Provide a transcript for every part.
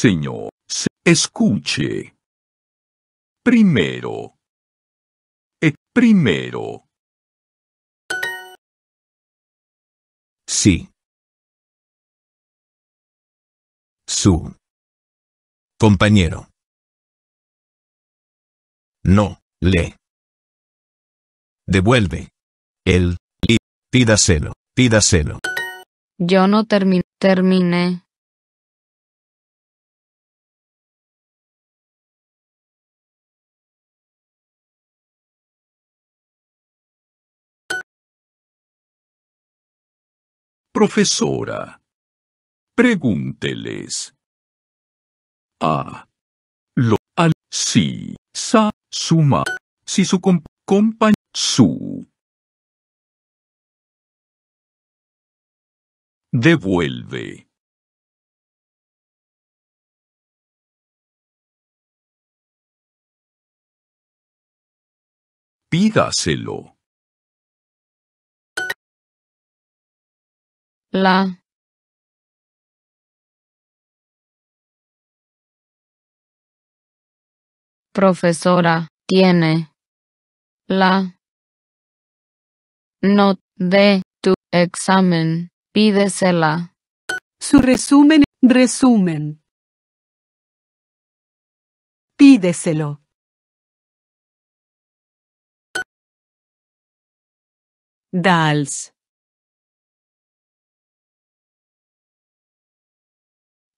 Señor, escuche. Primero. eh, primero. Sí. Su. Compañero. No, le. Devuelve. Él. Pídaselo, pídaselo. Yo no termi terminé. Profesora, pregúnteles. A. Lo. Al. Si. Sa. Suma. Si su compa. Su. Devuelve. Pídaselo. la profesora tiene la nota de tu examen. Pídesela. Su resumen, resumen. Pídeselo. Dals.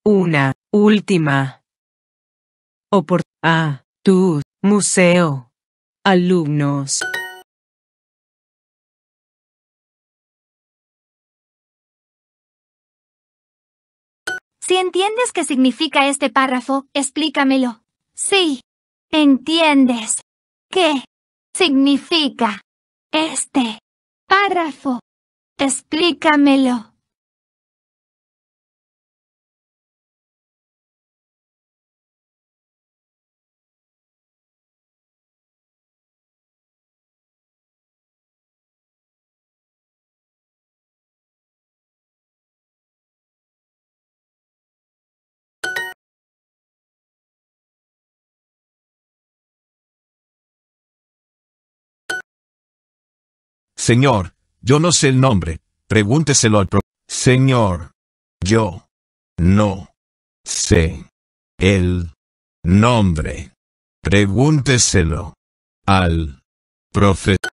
Una última oportunidad. a tu museo. Alumnos. Si entiendes qué significa este párrafo, explícamelo. Sí. ¿Entiendes? ¿Qué significa este párrafo? Explícamelo. Señor, yo no sé el nombre, pregúnteselo al pro. Señor, yo no sé el nombre. Pregúnteselo al profeta.